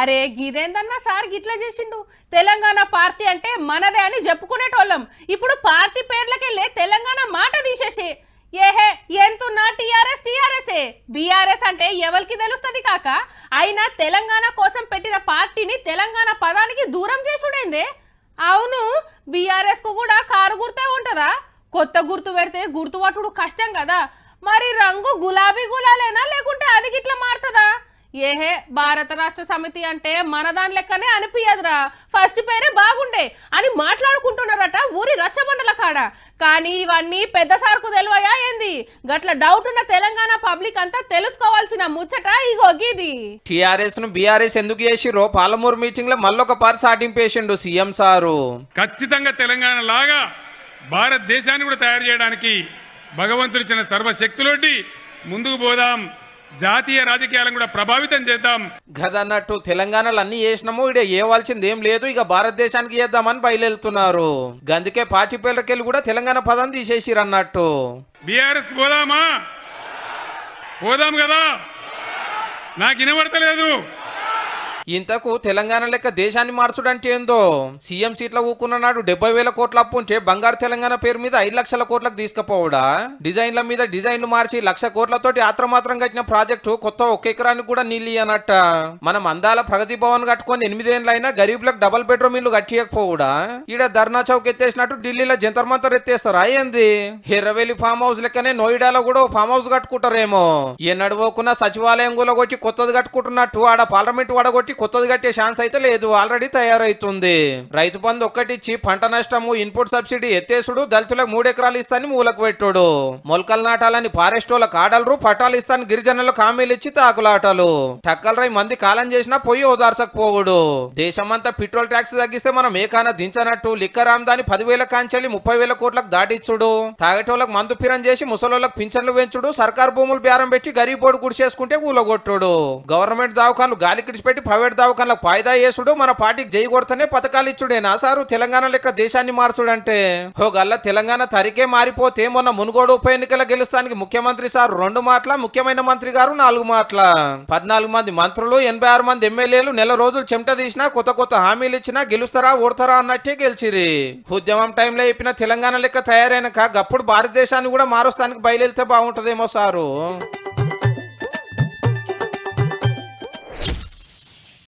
అరే గిదేందన్నా సార్ గిట్లా చేసిండు తెలంగాణ పార్టీ అంటే మనదే అని చెప్పుకునేటోళ్ళం ఇప్పుడు పార్టీ పేర్లకెళ్ళే తెలంగాణ మాట తీసేసి ఏహే టిఆర్ఎస్ టిఆర్ఎస్ ఏ బీఆర్ఎస్ అంటే ఎవరికి తెలుస్తుంది కాక అయినా తెలంగాణ కోసం పెట్టిన పార్టీని తెలంగాణ పదానికి దూరం చేసుడైందే అవును బీఆర్ఎస్కు కూడా కారు గుర్తే ఉంటదా కొత్త గుర్తు పెడితే గుర్తుపట్టుడు కష్టం కదా మరి రంగు గులాబీ ఏహే భారత రాష్ట్ర సమితి అంటే మన దాని లెక్కనే అనిపించదురా ఫస్ట్ పేరే బాగుండే అని మాట్లాడుకుంటున్నారట ఊరి రచ్చబండల కాడ కానీ ఇవన్నీ పెద్ద సార్కు తెలివయా ఏంది గట్ల డౌట్ ఉన్న తెలంగాణ పబ్లిక్ అంతా తెలుసుకోవాల్సిన ముచ్చట ఇగో గీది టిఆర్ఎస్ ను బీఆర్ఎస్ ఎందుకు చేసిరో పాలమూరు మీటింగ్ లో మళ్ళొక పర్స్ సాటింపేసిండు సీఎం సారు ఖచ్చితంగా తెలంగాణ లాగా భారతదేశాన్ని కూడా తయారు చేయడానికి భగవంతుడిచ్చిన సర్వశక్తులొడ్డి ముందుకు పోదాం జాతీయ రాజకీయాలను కూడా ప్రభావితం చేద్దాం గదన్నట్టు తెలంగాణలో అన్ని చేసినాము ఇక ఏవాల్సింది ఏం లేదు ఇక భారతదేశానికి చేద్దామని బయలుదేరుతున్నారు అందుకే పార్టీ పేర్లకెళ్ళి కూడా తెలంగాణ పదం తీసేసిరు అన్నట్టు బీఆర్ఎస్ పోదామా పోదాం కదా నాకు వినబడతలేదు ఇంతకు తెలంగాణ లెక్క దేశాన్ని మార్చుడంటే ఏందో సీఎం సీట్ల ఊకున్న నాడు డెబ్బై వేల కోట్ల అప్పు ఉంటే బంగారు తెలంగాణ పేరు మీద ఐదు లక్షల కోట్లకు తీసుకుపోవడా డిజైన్ల మీద డిజైన్లు మార్చి లక్ష కోట్లతోటి ఆత్రమాత్రం కట్టిన ప్రాజెక్టు కొత్త ఒక ఎకరానికి కూడా నీళ్ళు అన్నట్ట మనం అందాల ప్రగతి భవన్ కట్టుకొని ఎనిమిదేండ్లైనా గరీబులకు డబల్ బెడ్రూమ్ ఇల్లు కట్టియకపోవడా ఈడ ధర్నా చౌక్ ఎత్తేసినట్టు ఢిల్లీలో జంతర్ మంతర్ ఎత్తేస్తారా ఏంది హెర్రవేలి ఫామ్ హౌస్ లెక్కనే నోయిడాలో కూడా ఫామ్ హౌస్ కట్టుకుంటారేమో ఎన్నడవోకున్న సచివాలయం కూడా కొట్టి కొత్తది కట్టుకుంటున్నట్టు ఆడ పార్లమెంట్ వాడగొట్టి కొత్తది కట్టే ఛాన్స్ అయితే లేదు ఆల్రెడీ తయారైతుంది రైతు బంధు ఒక్కటిచ్చి పంట నష్టము ఇన్పుట్ సబ్సిడీ ఎత్తేసుడు దళితులకు మూడెకరాలు ఇస్తాని మూలకు పెట్టుడు మొలకలు నాటాలని ఫారెస్ట్ కాడలరు పట్టాలు ఇస్తాను గిరిజనులకు హామీలు ఇచ్చి తాకులాటలు టక్కల రై మంది కాలం చేసినా పొయ్యి ఓదార్చకపోవుడు దేశమంతా పెట్రోల్ ట్యాక్స్ తగ్గిస్తే మనం ఏకాన దించనట్టు లిక్కర్ ఆమ్దాని పదివేల కాంచెల్లి ముప్పై వేల కోట్లకు దాటిచ్చుడు తాగటోళ్లకు మందు పిరం చేసి ముసలోళ్లకు పింఛన్లు పెంచుడు సర్కార్ భూములు బేరం పెట్టి గరీబోడు గుడిచేసుకుంటే ఊలగొట్టుడు గవర్నమెంట్ దావఖాను గాలి కిడిచిపెట్టి ప్రైవేట్ దవాఖానలకు పాయిదా వేసుడు మన పార్టీకి జై కొడతనే పథకాలు ఇచ్చుడేనా సారు తెలంగాణ లెక్క దేశాన్ని మార్చుడంటే ఓ గల్ల తెలంగాణ తరికే మారిపోతే మొన్న మునుగోడు ఉప ఎన్నికల గెలుస్తానికి ముఖ్యమంత్రి సార్ రెండు మాటల ముఖ్యమైన మంత్రి గారు నాలుగు మాటల పద్నాలుగు మంది మంత్రులు ఎనభై ఆరు మంది ఎమ్మెల్యేలు నెల రోజులు చెమట తీసినా కొత్త కొత్త హామీలు ఇచ్చినా గెలుస్తారా ఓడతారా అన్నట్టే గెలిచిరి ఉద్యమం టైంలో చెప్పిన తెలంగాణ లెక్క తయారైనక గప్పుడు భారతదేశాన్ని కూడా మారుస్తానికి బయలుదేరితే బాగుంటదేమో సారు